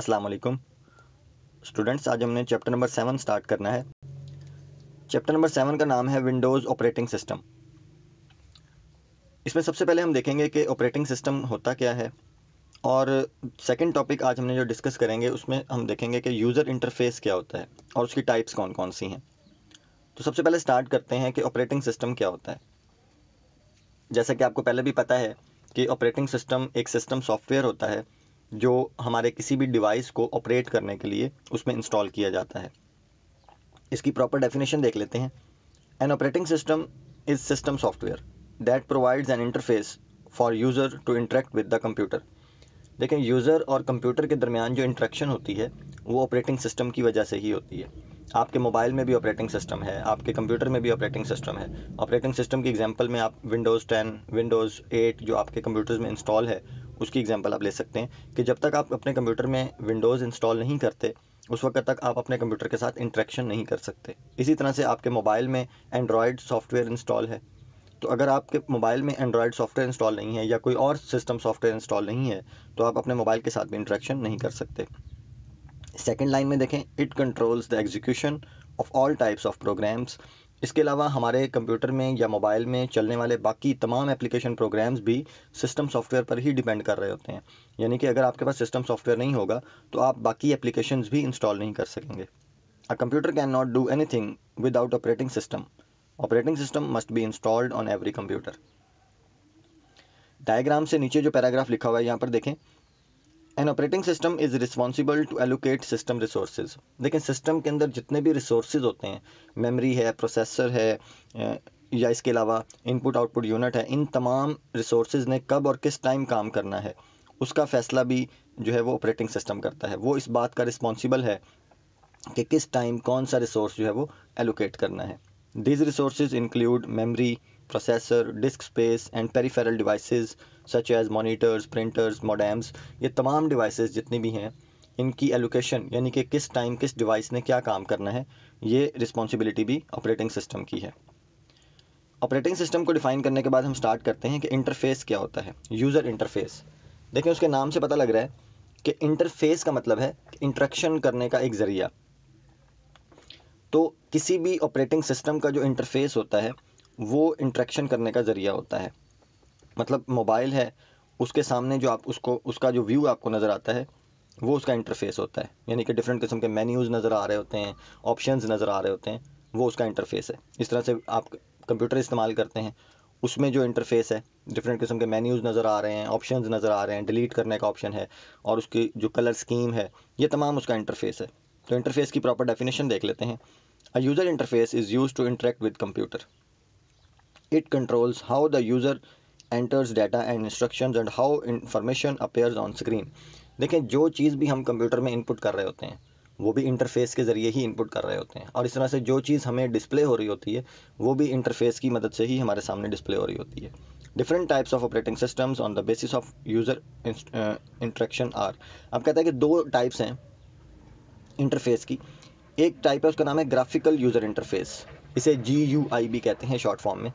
अस्सलाम वालेकुम स्टूडेंट्स आज हमने चैप्टर नंबर सेवन स्टार्ट करना है चैप्टर नंबर सेवन का नाम है विंडोज़ ऑपरेटिंग सिस्टम इसमें सबसे पहले हम देखेंगे कि ऑपरेटिंग सिस्टम होता क्या है और सेकंड टॉपिक आज हमने जो डिस्कस करेंगे उसमें हम देखेंगे कि यूज़र इंटरफेस क्या होता है और उसकी टाइप्स कौन कौन सी हैं तो सबसे पहले स्टार्ट करते हैं कि ऑपरेटिंग सिस्टम क्या होता है जैसा कि आपको पहले भी पता है कि ऑपरेटिंग सिस्टम एक सिस्टम सॉफ्टवेयर होता है जो हमारे किसी भी डिवाइस को ऑपरेट करने के लिए उसमें इंस्टॉल किया जाता है इसकी प्रॉपर डेफिनेशन देख लेते हैं an operating system is system software that provides an interface for user to interact with the computer देखें यूज़र और कंप्यूटर के दरमियान जो इंट्रैक्शन होती है वो ऑपरेटिंग सिस्टम की वजह से ही होती है आपके मोबाइल में भी ऑपरेटिंग सिस्टम है आपके कंप्यूटर में भी ऑपरेटिंग सिस्टम है ऑपरेटिंग सिस्टम की एग्जांपल में आप विंडोज़ 10 विंडोज़ 8 जो आपके कंप्यूटर्स में इंस्टॉल है उसकी एग्जांपल आप ले सकते हैं कि जब तक आप अपने कंप्यूटर में विंडोज़ इंस्टॉल नहीं करते उस वक्त तक आप अपने कंप्यूटर के साथ इंट्रैक्शन नहीं कर सकते इसी तरह से आपके मोबाइल में एंड्रॉयड सॉफ्टवेयर इंस्टॉल है तो अगर आपके मोबाइल में एंड्रॉयड सॉफ्टवेयर इंस्टॉल नहीं है या कोई और सिस्टम सॉफ्टवेयर इंस्टॉल नहीं है तो आप अपने मोबाइल के साथ भी इंट्रैक्शन नहीं कर सकते सेकेंड लाइन में देखें it controls the execution of all types of programs इसके अलावा हमारे कंप्यूटर में या मोबाइल में चलने वाले बाकी तमाम एप्लीकेशन प्रोग्राम्स भी सिस्टम सॉफ्टवेयर पर ही डिपेंड कर रहे होते हैं यानी कि अगर आपके पास सिस्टम सॉफ्टवेयर नहीं होगा तो आप बाकी एप्लीकेशंस भी इंस्टॉल नहीं कर सकेंगे a computer can not do thing without operating system operating system must be installed on every computer diagram से नीचे जो पैराग्राफ लिखा हुआ है यहाँ पर देखें an operating system is responsible to allocate system resource लेकिन सिस्टम के अंदर जितने भी रिसोर्स होते हैं मेमोरी है प्रोसेसर है या इसके अलावा इनपुट आउटपुट यूनिट है इन तमाम रिसोर्स ने कब और किस टाइम काम करना है उसका फ़ैसला भी जो है वो ऑपरेटिंग सिस्टम करता है वो इस बात का रिस्पॉन्सिबल है कि किस टाइम कौन सा रिसोर्स जो है वो एलोकेट करना है these resource include memory processor disk space and peripheral devices such as monitors printers modems ये तमाम डिवाइसेस जितनी भी हैं इनकी एलोकेशन यानी कि किस टाइम किस डिवाइस ने क्या काम करना है ये रिस्पॉन्सिबिलिटी भी ऑपरेटिंग सिस्टम की है ऑपरेटिंग सिस्टम को डिफाइन करने के बाद हम स्टार्ट करते हैं कि इंटरफेस क्या होता है यूज़र इंटरफेस देखिए उसके नाम से पता लग रहा है कि इंटरफेस का मतलब है इंट्रैक्शन करने का एक ज़रिया तो किसी भी ऑपरेटिंग सिस्टम का जो इंटरफेस होता है वो इंट्रैक्शन करने का ज़रिया होता है मतलब मोबाइल है उसके सामने जो आप उसको उसका जो व्यू आपको नज़र आता है वो उसका इंटरफेस होता है यानी कि डिफरेंट किस्म के मेन्यूज़ नज़र आ रहे होते हैं ऑप्शंस नज़र आ रहे होते हैं वो उसका इंटरफेस है इस तरह से आप कंप्यूटर इस्तेमाल करते हैं उसमें जो इंटरफेस है डिफरेंट किस्म के मेन्यूज़ नज़र आ रहे हैं ऑप्शंस नज़र आ रहे हैं डिलीट करने का ऑप्शन है और उसकी जो कलर स्कीम है ये तमाम उसका इंटरफेस है तो इंटरफेस की प्रॉपर डेफिनेशन देख लेते हैं a user interface is use to interact with computer It controls how the user enters data and instructions and how information appears on screen. देखें जो चीज़ भी हम कंप्यूटर में इनपुट कर रहे होते हैं वो भी इंटरफेस के ज़रिए ही इनपुट कर रहे होते हैं और इस तरह से जो चीज़ हमें डिस्प्ले हो रही होती है वो भी इंटरफेस की मदद से ही हमारे सामने डिस्प्ले हो रही होती है different types of operating systems on the basis of user interaction are अब कहते हैं कि दो टाइप्स हैं इंटरफेस की एक टाइप है उसका नाम है ग्राफिकल यूज़र इंटरफेस इसे जी यू आई भी कहते हैं शॉर्ट फॉर्म में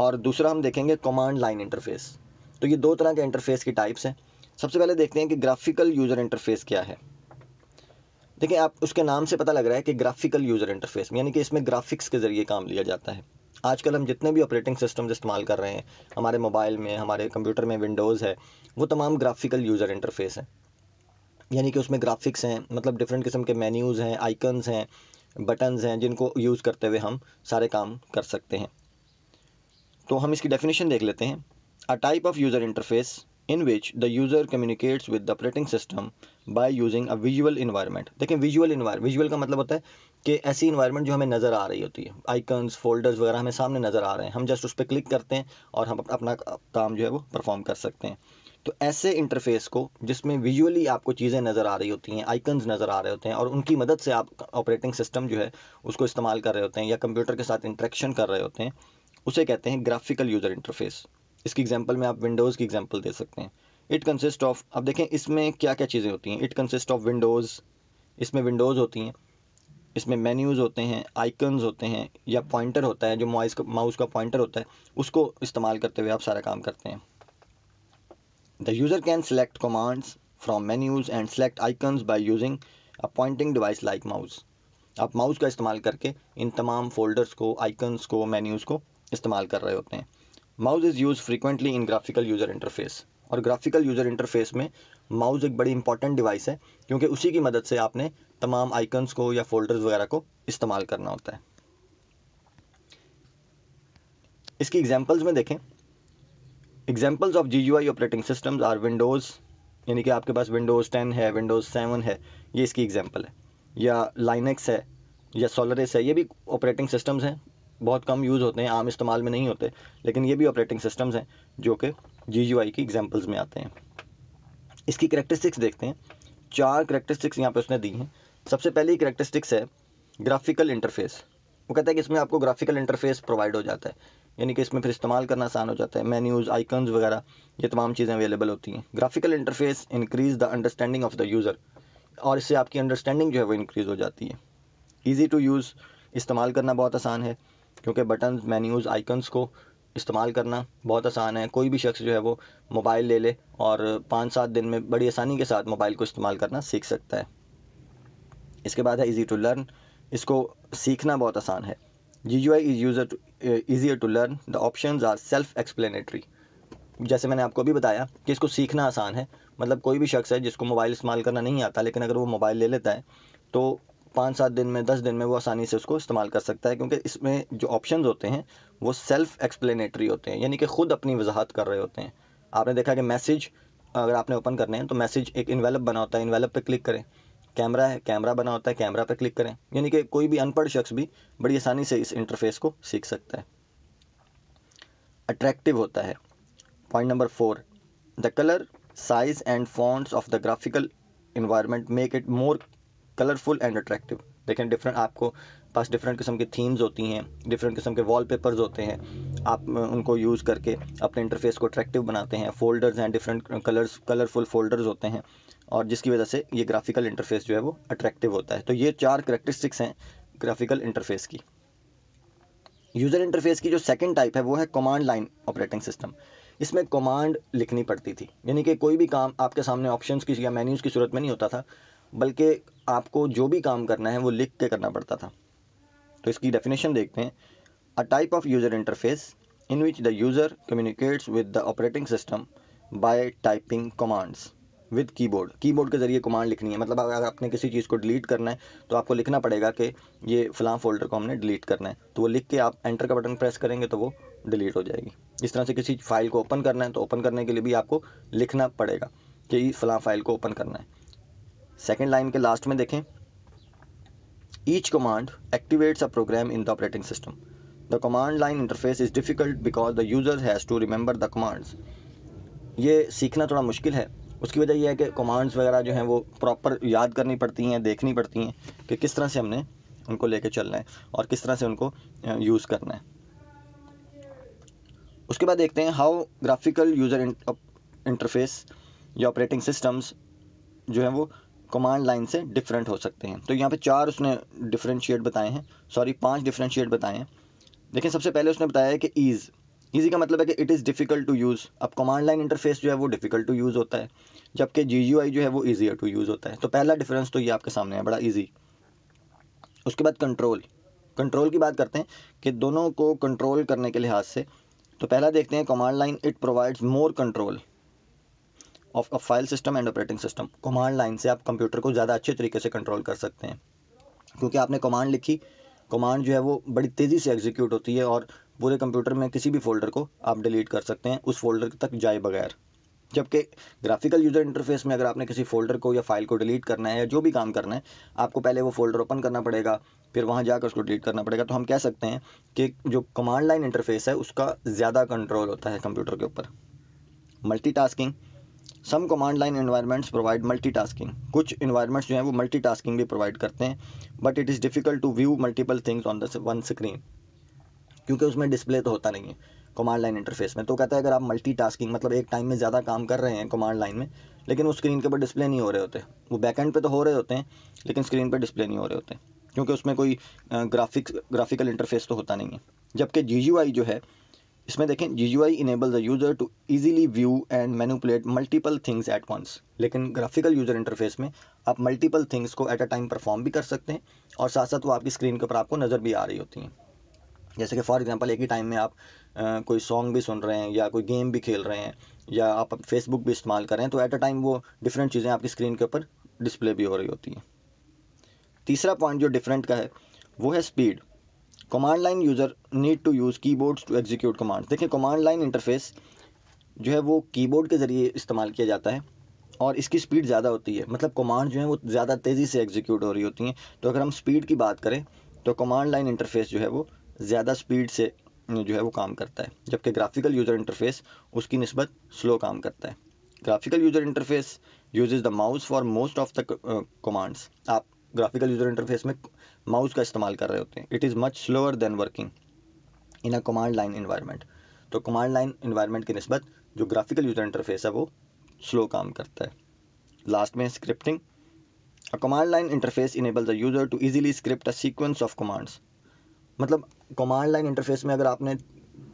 और दूसरा हम देखेंगे कमांड लाइन इंटरफेस तो ये दो तरह के इंटरफेस की टाइप्स हैं सबसे पहले देखते हैं कि ग्राफिकल यूज़र इंटरफेस क्या है देखिए आप उसके नाम से पता लग रहा है कि ग्राफिकल यूज़र इंटरफेस यानी कि इसमें ग्राफिक्स के ज़रिए काम लिया जाता है आजकल हम जितने भी ऑपरेटिंग सिस्टम इस्तेमाल कर रहे हैं हमारे मोबाइल में हमारे कंप्यूटर में विंडोज़ है वो तमाम ग्राफिकल यूज़र इंटरफेस हैं यानी कि उसमें ग्राफिक्स हैं मतलब डिफरेंट किस्म के मेन्यूज़ हैं आइकन्स हैं बटन्स हैं जिनको यूज़ करते हुए हम सारे काम कर सकते हैं तो हम इसकी डेफिनेशन देख लेते हैं a type of user interface in which the user communicates with the operating system by using a visual environment देखें विजुअल इन्वायरमेंट विजुअल का मतलब होता है कि ऐसी इन्वायरमेंट जो हमें नज़र आ रही होती है आइकन्स फोल्डर्स वगैरह हमें सामने नज़र आ रहे हैं हम जस्ट उस पर क्लिक करते हैं और हम अपना काम जो है वो परफॉर्म कर सकते हैं तो ऐसे इंटरफेस को जिसमें विजुअली आपको चीज़ें नज़र आ रही होती हैं आइकन्स नज़र आ रहे होते हैं और उनकी मदद से आप ऑपरेटिंग सिस्टम जो है उसको इस्तेमाल कर रहे होते हैं या कंप्यूटर के साथ इंट्रैक्शन कर रहे होते हैं उसे कहते हैं ग्राफिकल यूज़र इंटरफेस इसकी एग्जाम्पल में आप विंडोज़ की एग्जाम्पल दे सकते हैं इट कंसिस्ट ऑफ अब देखें इसमें क्या क्या चीज़ें होती हैं इट कंसिस्ट ऑफ विंडोज़ इसमें विंडोज़ होती हैं इसमें मेन्यूज़ होते हैं आइकन्स होते हैं या पॉइंटर होता है जो माउस का माउस का पॉइंटर होता है उसको इस्तेमाल करते हुए आप सारा काम करते हैं the user can select commands from menus and select icons by using a pointing device like mouse आप माउस का इस्तेमाल करके इन तमाम फोल्डर्स को आइकन्स को मेन्यूज़ को इस्तेमाल कर रहे होते हैं mouse is use frequently in graphical user interface और ग्राफिकल यूज़र इंटरफेस में माउस एक बड़ी इंपॉर्टेंट डिवाइस है क्योंकि उसी की मदद से आपने तमाम आइकन्स को या फोल्डर्स वगैरह को इस्तेमाल करना होता है इसकी एग्जाम्पल्स में देखें examples of G U I operating system are Windows यानी कि आपके पास विंडोज़ टेन है विंडोज़ सेवन है ये इसकी एग्जाम्पल है या लाइनेक्स है या सोलरिस है ये भी ऑपरेटिंग सिस्टम्स हैं बहुत कम यूज़ होते हैं आम इस्तेमाल में नहीं होते लेकिन ये भी ऑपरेटिंग सिस्टम्स हैं जो कि जी यू आई की एग्जाम्पल्स में आते हैं इसकी करेक्टरिस्टिक्स देखते हैं चार करेक्टरिस्टिक्स यहाँ पे उसने दी हैं सबसे पहली करेक्टरिस्टिक्स है ग्राफिकल इंटरफेस वो कहता है कि इसमें आपको ग्राफिकल इंटरफेस प्रोवाइड हो जाता है यानी कि इसमें फिर इस्तेमाल करना आसान हो जाता है मेन्यूज़ आइकन्स वगैरह ये तमाम चीज़ें अवेलेबल होती हैं graphical interface increase the understanding of the user और इससे आपकी अंडरस्टैंडिंग जो है वो इंक्रीज़ हो जाती है ईजी टू यूज़ इस्तेमाल करना बहुत आसान है क्योंकि बटन मेन्यूज़ आइकन्स को इस्तेमाल करना बहुत आसान है कोई भी शख्स जो है वो मोबाइल ले ले और पाँच सात दिन में बड़ी आसानी के साथ मोबाइल को इस्तेमाल करना सीख सकता है इसके बाद है इजी टू लर्न इसको सीखना बहुत आसान है G U I is user easier to learn the option are self explanatory जैसे मैंने आपको भी बताया कि इसको सीखना आसान है मतलब कोई भी शख्स है जिसको मोबाइल इस्तेमाल करना नहीं आता लेकिन अगर वो मोबाइल ले लेता है तो पाँच सात दिन में दस दिन में वो आसानी से उसको इस्तेमाल कर सकता है क्योंकि इसमें जो ऑप्शन होते हैं वो सेल्फ एक्सप्लेनेटरी होते हैं यानी कि खुद अपनी वजाहत कर रहे होते हैं आपने देखा कि मैसेज अगर आपने ओपन करने हैं तो मैसेज एक इन्वेलप बना होता है इन्वेलप पर क्लिक करें कैमरा है कैमरा बना होता है कैमरा पर क्लिक करें यानी कि कोई भी अनपढ़ शख्स भी बड़ी आसानी से इस इंटरफेस को सीख सकता है अट्रैक्टिव होता है point number four the colour size and fonts of the graphical environment make it more colourful and attractive देखें डिफरेंट आपको पास डिफरेंट किस्म की थीम्स होती हैं डिफरेंट किस्म के वॉलपेपर्स होते हैं आप उनको यूज़ करके अपने इंटरफेस को अट्रैक्टिव बनाते हैं फोल्डर्स हैं डिफरेंट कलर्स कलरफुल फोल्डर्स होते हैं और जिसकी वजह से ये ग्राफिकल इंटरफेस जो है वो अट्रैक्टिव होता है तो ये चार करेक्टरिस्टिक्स हैं ग्राफिकल इंटरफेस की यूज़र इंटरफेस की जो सेकेंड टाइप है वो है कमांड लाइन ऑपरेटिंग सिस्टम इसमें कमांड लिखनी पड़ती थी यानी कि कोई भी काम आपके सामने ऑप्शंस की या मेन्यूज़ की सूरत में नहीं होता था बल्कि आपको जो भी काम करना है वो लिख के करना पड़ता था तो इसकी डेफिनेशन देखते हैं a type of user interface in which the user communicates with the operating system by typing commands with keyboard keyboard के ज़रिए कमांड लिखनी है मतलब अगर आपने किसी चीज़ को डिलीट करना है तो आपको लिखना पड़ेगा कि ये फ़लाँ फोल्डर को हमने डिलीट करना है तो वो लिख के आप एंटर का बटन प्रेस करेंगे तो वो डिलीट हो जाएगी इस तरह से किसी फाइल को ओपन करना है तो ओपन करने के लिए भी आपको लिखना पड़ेगा कि फ़लाँ फाइल को ओपन करना है सेकेंड लाइन के लास्ट में देखें each command activates a program in the operating system the command line interface is difficult because the user has to remember the commands ये सीखना थोड़ा मुश्किल है उसकी वजह यह है कि कमांड्स वगैरह जो हैं वो प्रॉपर याद करनी पड़ती हैं देखनी पड़ती हैं कि किस तरह से हमने उनको लेके चलना है और किस तरह से उनको यूज़ करना है उसके बाद देखते हैं हाउ ग्राफिकल यूज़र इंटरफेस या ऑपरेटिंग सिस्टम्स जो हैं वो कमांड लाइन से डिफरेंट हो सकते हैं तो यहाँ पे चार उसने डिफरेंशिएट बताए हैं सॉरी पांच डिफरेंशिएट बताए हैं देखिए सबसे पहले उसने बताया है कि ईज़ ईजी का मतलब है कि it is difficult to use अब कमांड लाइन इंटरफेस जो है वो डिफ़िकल्ट टू यूज़ होता है जबकि जी यू आई जो है वो ईजियर टू यूज़ होता है तो पहला डिफरेंस तो ये आपके सामने है बड़ा ईजी उसके बाद कंट्रोल कंट्रोल की बात करते हैं कि दोनों को कंट्रोल करने के लिहाज से तो पहला देखते हैं command line it provides more control of a file system and operating system command line से आप कंप्यूटर को ज़्यादा अच्छे तरीके से कंट्रोल कर सकते हैं क्योंकि आपने कमांड लिखी कमांड जो है वो बड़ी तेज़ी से एग्जीक्यूट होती है और पूरे कंप्यूटर में किसी भी फोल्डर को आप डिलीट कर सकते हैं उस फोल्डर तक जाए बगैर जबकि ग्राफिकल यूज़र इंटरफेस में अगर आपने किसी फोल्डर को या फाइल को डिलीट करना है या जो भी काम करना है आपको पहले वो फोल्डर ओपन करना पड़ेगा फिर वहाँ जाकर उसको डिलीट करना पड़ेगा तो हम कह सकते हैं कि जो कमांड लाइन इंटरफेस है उसका ज़्यादा कंट्रोल होता है कंप्यूटर के ऊपर multitasking some command line environments provide multitasking कुछ इन्वायरमेंट्स जो हैं वो मल्टीटास्किंग भी प्रोवाइड करते हैं but it is difficult to view multiple things on the one screen क्योंकि उसमें डिस्प्ले तो होता नहीं है कमांड लाइन इंटरफेस में तो कहता है अगर आप टास्किंग मतलब एक टाइम में ज़्यादा काम कर रहे हैं कमांड लाइन में लेकिन वो स्क्रीन के ऊपर डिस्प्ले नहीं हो रहे होते वो बैकेंड पे तो हो रहे होते हैं लेकिन स्क्रीन पर डिस्प्ले नहीं हो रहे होते क्योंकि उसमें कोई ग्राफिक ग्राफिकल इंटरफेस तो होता नहीं है जबकि जी जो है इसमें देखें G U I enable the user to easily view and manipulate multiple things at once लेकिन ग्राफिकल यूज़र इंटरफेस में आप मल्टीपल थिंग्स को एट अ टाइम परफॉर्म भी कर सकते हैं और साथ साथ वो आपकी स्क्रीन के ऊपर आपको नज़र भी आ रही होती हैं जैसे कि फॉर एग्जांपल एक ही टाइम में आप आ, कोई सॉन्ग भी सुन रहे हैं या कोई गेम भी खेल रहे हैं या आप फेसबुक भी इस्तेमाल करें तो एट अ टाइम वो डिफरेंट चीज़ें आपकी स्क्रीन के ऊपर डिस्प्ले भी हो रही होती हैं तीसरा पॉइंट जो डिफरेंट का है वो है speed command line user need to use keyboards to execute command देखिए कमांड लाइन इंटरफेस जो है वो कीबोर्ड के ज़रिए इस्तेमाल किया जाता है और इसकी स्पीड ज़्यादा होती है मतलब कमांड जो है वो ज़्यादा तेज़ी से एग्जीक्यूट हो रही होती हैं तो अगर हम स्पीड की बात करें तो कमांड लाइन इंटरफेस जो है वो ज़्यादा स्पीड से जो है वो काम करता है जबकि ग्राफिकल यूज़र इंटरफेस उसकी नस्बत स्लो काम करता है graphical user interface use the mouse for most of the commands आप ग्राफिकल यूज़र इंटरफेस में माउस का इस्तेमाल कर रहे होते हैं it is much slower than working in a command line environment तो कमांड लाइन इन्वायरमेंट की नस्बत जो ग्राफिकल यूज़र इंटरफेस है वो स्लो काम करता है लास्ट में scripting a command line interface enable the user to easily script a sequence of commands मतलब कमांड लाइन इंटरफेस में अगर आपने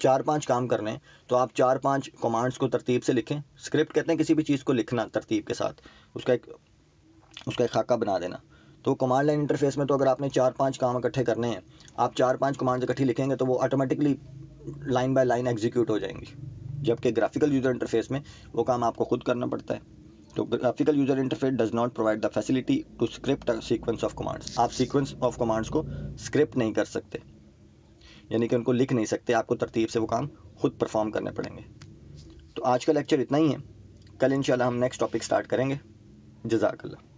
चार पांच काम करने हैं तो आप चार पांच कमांड्स को तरतीब से लिखें स्क्रिप्ट कहते हैं किसी भी चीज़ को लिखना तरतीब के साथ उसका एक उसका एक खाका बना देना तो कमांड लाइन इंटरफेस में तो अगर आपने चार पांच काम इकट्ठे करने हैं आप चार पांच कमांड इकट्ठी लिखेंगे तो वो automatically line by line execute हो जाएंगी जबकि ग्राफिकल यूज़र इंटरफेस में वो काम आपको खुद करना पड़ता है तो graphical user interface does not provide the facility to script sequence of commands आप सीक्वेंस ऑफ कमांड्स को स्क्रिप्ट नहीं कर सकते यानी कि उनको लिख नहीं सकते आपको तरतीब से वो काम खुद परफॉर्म करने पड़ेंगे तो आज का लेक्चर इतना ही है कल इंशाल्लाह हम नेक्स्ट टॉपिक स्टार्ट करेंगे जजाकल्ला